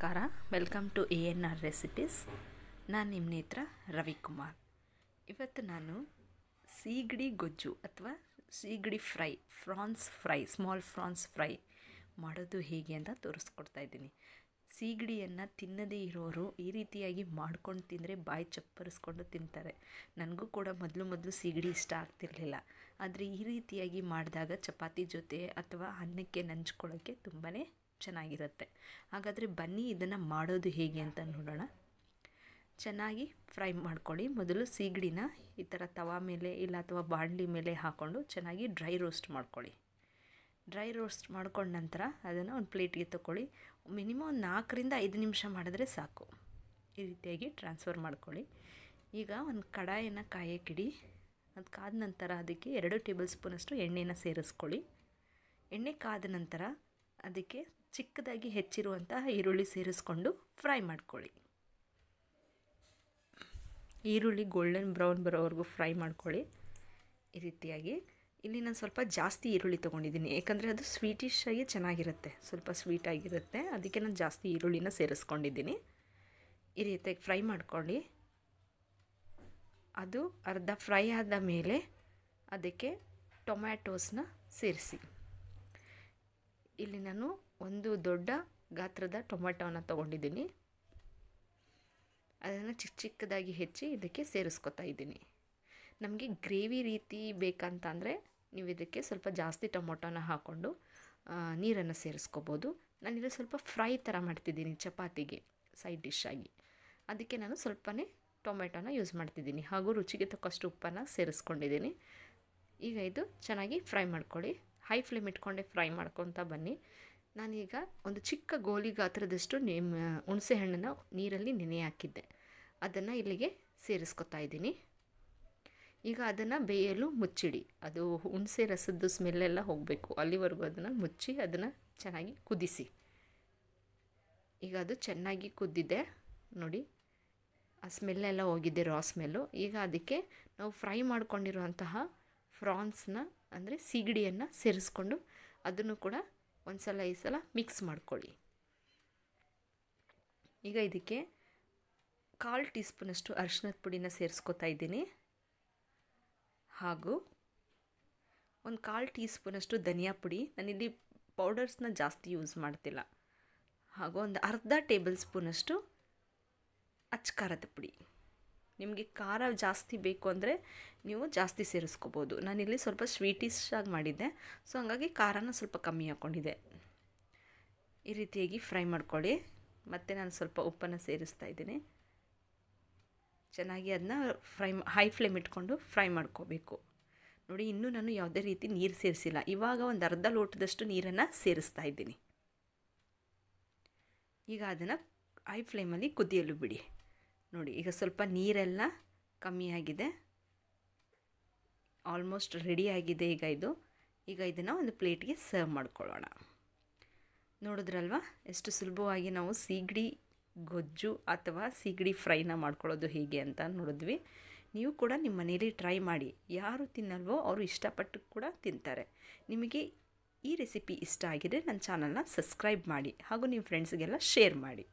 ನಮಸ್ಕಾರ welcome to A N R recipes ನಾನು ನಿಮ್ಮ ನೇತ್ರ ರವಿಕುಮಾರ್ ಇವತ್ತು ನಾನು ಸೀಗಡಿ ಗೊಜ್ಜು ಅಥವಾ ಸೀಗಡಿ fry prawns fry small prawns fry ಮಾಡೋದು ಹೇಗೆ ಅಂತ ತೋರಿಸ್ಕೊಡ್ತಾ ಇದ್ದೀನಿ ಸೀಗಡಿಯನ್ನು ತಿನ್ನದೇ ಇರೋರು ಈ ರೀತಿಯಾಗಿ ಮಾಡ್ಕೊಂಡು ತಿಂದರೆ ಬಾಯಿ ಚಪ್ಪರಿಸ್ಕೊಂಡು ತಿಂತಾರೆ ನನಗೂ ಕೂಡ ಮೊದಲು ಮೊದಲು ಸೀಗಡಿ ಇಷ್ಟ ಆಗ್ತಿರಲಿಲ್ಲ ಆದರೆ ಈ ರೀತಿಯಾಗಿ ಮಾಡಿದಾಗ ಚಪಾತಿ ಜೊತೆ ಅಥವಾ ಅನ್ನಕ್ಕೆ ನಂಚ್ಕೊಳ್ಳೋಕ್ಕೆ ತುಂಬಾ ಚೆನ್ನಾಗಿರುತ್ತೆ ಹಾಗಾದರೆ ಬನ್ನಿ ಇದನ್ನು ಮಾಡೋದು ಹೇಗೆ ಅಂತ ನೋಡೋಣ ಚೆನ್ನಾಗಿ ಫ್ರೈ ಮಾಡ್ಕೊಳ್ಳಿ ಮೊದಲು ಸೀಗಡಿನ ಈ ಥರ ತವಾ ಮೇಲೆ ಇಲ್ಲ ಅಥವಾ ಬಾಂಡ್ಲಿ ಮೇಲೆ ಹಾಕ್ಕೊಂಡು ಚೆನ್ನಾಗಿ ಡ್ರೈ ರೋಸ್ಟ್ ಮಾಡ್ಕೊಳ್ಳಿ ಡ್ರೈ ರೋಸ್ಟ್ ಮಾಡ್ಕೊಂಡ ನಂತರ ಅದನ್ನು ಒಂದು ಪ್ಲೇಟಿಗೆ ತಗೊಳ್ಳಿ ಮಿನಿಮಮ್ ನಾಲ್ಕರಿಂದ ಐದು ನಿಮಿಷ ಮಾಡಿದ್ರೆ ಸಾಕು ಈ ರೀತಿಯಾಗಿ ಟ್ರಾನ್ಸ್ಫರ್ ಮಾಡ್ಕೊಳ್ಳಿ ಈಗ ಒಂದು ಕಡಾಯಿನ ಕಾಯಕ್ಕಿಡಿ ಅದು ಕಾದ ನಂತರ ಅದಕ್ಕೆ ಎರಡು ಟೇಬಲ್ ಸ್ಪೂನಷ್ಟು ಎಣ್ಣೆನ ಸೇರಿಸ್ಕೊಳ್ಳಿ ಎಣ್ಣೆ ಕಾದ ನಂತರ ಅದಕ್ಕೆ ಚಿಕ್ಕದಾಗಿ ಹೆಚ್ಚಿರುವಂತಹ ಈರುಳ್ಳಿ ಸೇರಿಸ್ಕೊಂಡು ಫ್ರೈ ಮಾಡ್ಕೊಳ್ಳಿ ಈರುಳ್ಳಿ ಗೋಲ್ಡನ್ ಬ್ರೌನ್ ಬರೋವರೆಗೂ ಫ್ರೈ ಮಾಡ್ಕೊಳ್ಳಿ ಈ ರೀತಿಯಾಗಿ ಇಲ್ಲಿ ನಾನು ಸ್ವಲ್ಪ ಜಾಸ್ತಿ ಈರುಳ್ಳಿ ತೊಗೊಂಡಿದ್ದೀನಿ ಏಕೆಂದರೆ ಅದು ಸ್ವೀಟಿಶಾಗಿ ಆಗಿ ಚೆನ್ನಾಗಿರುತ್ತೆ ಸ್ವಲ್ಪ ಸ್ವೀಟಾಗಿರುತ್ತೆ ಅದಕ್ಕೆ ನಾನು ಜಾಸ್ತಿ ಈರುಳ್ಳಿನ ಸೇರಿಸ್ಕೊಂಡಿದ್ದೀನಿ ಈ ರೀತಿಯಾಗಿ ಫ್ರೈ ಮಾಡ್ಕೊಳ್ಳಿ ಅದು ಅರ್ಧ ಫ್ರೈ ಆದ ಮೇಲೆ ಅದಕ್ಕೆ ಟೊಮ್ಯಾಟೋಸ್ನ ಸೇರಿಸಿ ಇಲ್ಲಿ ನಾನು ಒಂದು ದೊಡ್ಡ ಗಾತ್ರದ ಟೊಮೆಟೊವನ್ನು ತೊಗೊಂಡಿದ್ದೀನಿ ಅದನ್ನು ಚಿಕ್ಕ ಚಿಕ್ಕದಾಗಿ ಹೆಚ್ಚಿ ಇದಕ್ಕೆ ಸೇರಿಸ್ಕೊತಾ ಇದ್ದೀನಿ ನಮಗೆ ಗ್ರೇವಿ ರೀತಿ ಬೇಕಂತಂದರೆ ನೀವು ಇದಕ್ಕೆ ಸ್ವಲ್ಪ ಜಾಸ್ತಿ ಟೊಮೊಟೊನ ಹಾಕ್ಕೊಂಡು ನೀರನ್ನು ಸೇರಿಸ್ಕೋಬೋದು ಇದು ಸ್ವಲ್ಪ ಫ್ರೈ ಥರ ಮಾಡ್ತಿದ್ದೀನಿ ಚಪಾತಿಗೆ ಸೈಡ್ ಡಿಶ್ ಆಗಿ ಅದಕ್ಕೆ ನಾನು ಸ್ವಲ್ಪನೇ ಟೊಮೆಟೊನ ಯೂಸ್ ಮಾಡ್ತಿದ್ದೀನಿ ಹಾಗೂ ರುಚಿಗೆ ತಕ್ಕಷ್ಟು ಉಪ್ಪನ್ನು ಸೇರಿಸ್ಕೊಂಡಿದ್ದೀನಿ ಈಗ ಇದು ಚೆನ್ನಾಗಿ ಫ್ರೈ ಮಾಡ್ಕೊಳ್ಳಿ ಹೈ ಫ್ಲೇಮ್ ಇಟ್ಕೊಂಡೆ ಫ್ರೈ ಮಾಡ್ಕೊತಾ ಬನ್ನಿ ನಾನೀಗ ಒಂದು ಚಿಕ್ಕ ಗೋಲಿ ಗಾತ್ರದಷ್ಟು ನಿಮ್ಮ ಹುಣಸೆ ಹಣ್ಣನ್ನು ನೀರಲ್ಲಿ ನೆನೆ ಹಾಕಿದ್ದೆ ಅದನ್ನು ಇಲ್ಲಿಗೆ ಸೇರಿಸ್ಕೊತಾ ಇದ್ದೀನಿ ಈಗ ಅದನ್ನು ಬೇಯಲು ಮುಚ್ಚಿಡಿ ಅದು ಹುಣಸೆ ರಸದ್ದು ಸ್ಮೆಲ್ಲೆಲ್ಲ ಹೋಗಬೇಕು ಅಲ್ಲಿವರೆಗೂ ಅದನ್ನು ಮುಚ್ಚಿ ಅದನ್ನು ಚೆನ್ನಾಗಿ ಕುದಿಸಿ ಈಗ ಅದು ಚೆನ್ನಾಗಿ ಕುದ್ದಿದೆ ನೋಡಿ ಆ ಸ್ಮೆಲ್ಲೆಲ್ಲ ಹೋಗಿದೆ ರಾ ಸ್ಮೆಲ್ಲು ಈಗ ಅದಕ್ಕೆ ನಾವು ಫ್ರೈ ಮಾಡ್ಕೊಂಡಿರುವಂತಹ ಫ್ರಾನ್ಸ್ನ ಅಂದರೆ ಸೀಗಡಿಯನ್ನು ಸೇರಿಸ್ಕೊಂಡು ಅದನ್ನು ಕೂಡ ಒಂದು ಸಲ ಈ ಸಲ ಮಿಕ್ಸ್ ಮಾಡ್ಕೊಳ್ಳಿ ಈಗ ಇದಕ್ಕೆ ಕಾಲು ಟೀ ಸ್ಪೂನಷ್ಟು ಅರಿಶಿನದ ಪುಡಿನ ಸೇರಿಸ್ಕೊತಾ ಇದ್ದೀನಿ ಹಾಗೂ ಒಂದು ಕಾಲು ಟೀ ಸ್ಪೂನಷ್ಟು ಧನಿಯಾ ಪುಡಿ ನಾನಿಲ್ಲಿ ಪೌಡರ್ಸ್ನ ಜಾಸ್ತಿ ಯೂಸ್ ಮಾಡ್ತಿಲ್ಲ ಹಾಗೂ ಒಂದು ಅರ್ಧ ಟೇಬಲ್ ಸ್ಪೂನಷ್ಟು ಅಚ್ಚಕಾರದ ಪುಡಿ ನಿಮಗೆ ಖಾರ ಜಾಸ್ತಿ ಬೇಕು ಅಂದರೆ ನೀವು ಜಾಸ್ತಿ ಸೇರಿಸ್ಕೋಬೋದು ನಾನಿಲ್ಲಿ ಸ್ವಲ್ಪ ಸ್ವೀಟಿಶ್ ಆಗಿ ಮಾಡಿದ್ದೆ ಸೊ ಹಾಗಾಗಿ ಖಾರನ ಸ್ವಲ್ಪ ಕಮ್ಮಿ ಹಾಕ್ಕೊಂಡಿದ್ದೆ ಈ ರೀತಿಯಾಗಿ ಫ್ರೈ ಮಾಡ್ಕೊಳ್ಳಿ ಮತ್ತು ನಾನು ಸ್ವಲ್ಪ ಉಪ್ಪನ್ನು ಸೇರಿಸ್ತಾ ಇದ್ದೀನಿ ಚೆನ್ನಾಗಿ ಅದನ್ನ ಫ್ರೈ ಹೈ ಫ್ಲೇಮ್ ಇಟ್ಕೊಂಡು ಫ್ರೈ ಮಾಡ್ಕೋಬೇಕು ನೋಡಿ ಇನ್ನೂ ನಾನು ಯಾವುದೇ ರೀತಿ ನೀರು ಸೇರಿಸಿಲ್ಲ ಇವಾಗ ಒಂದು ಅರ್ಧ ಲೋಟದಷ್ಟು ನೀರನ್ನು ಸೇರಿಸ್ತಾ ಇದ್ದೀನಿ ಈಗ ಅದನ್ನು ಹೈ ಫ್ಲೇಮಲ್ಲಿ ಕುದಿಯಲು ಬಿಡಿ ನೋಡಿ ಈಗ ಸ್ವಲ್ಪ ನೀರೆಲ್ಲ ಕಮ್ಮಿ ಆಗಿದೆ ಆಲ್ಮೋಸ್ಟ್ ರೆಡಿ ಆಗಿದೆ ಈಗ ಇದು ಈಗ ಇದನ್ನು ಒಂದು ಪ್ಲೇಟ್ಗೆ ಸರ್ವ್ ಮಾಡ್ಕೊಳ್ಳೋಣ ನೋಡಿದ್ರಲ್ವ ಎಷ್ಟು ಸುಲಭವಾಗಿ ನಾವು ಸೀಗಡಿ ಗೊಜ್ಜು ಅಥವಾ ಸೀಗಡಿ ಫ್ರೈನ ಮಾಡ್ಕೊಳ್ಳೋದು ಹೇಗೆ ಅಂತ ನೋಡಿದ್ವಿ ನೀವು ಕೂಡ ನಿಮ್ಮ ಮನೇಲಿ ಟ್ರೈ ಮಾಡಿ ಯಾರು ತಿನ್ನಲ್ವೋ ಅವರು ಇಷ್ಟಪಟ್ಟು ಕೂಡ ತಿಂತಾರೆ ನಿಮಗೆ ಈ ರೆಸಿಪಿ ಇಷ್ಟ ಆಗಿದೆ ನನ್ನ ಚಾನಲ್ನ ಸಬ್ಸ್ಕ್ರೈಬ್ ಮಾಡಿ ಹಾಗೂ ನಿಮ್ಮ ಫ್ರೆಂಡ್ಸ್ಗೆಲ್ಲ ಶೇರ್ ಮಾಡಿ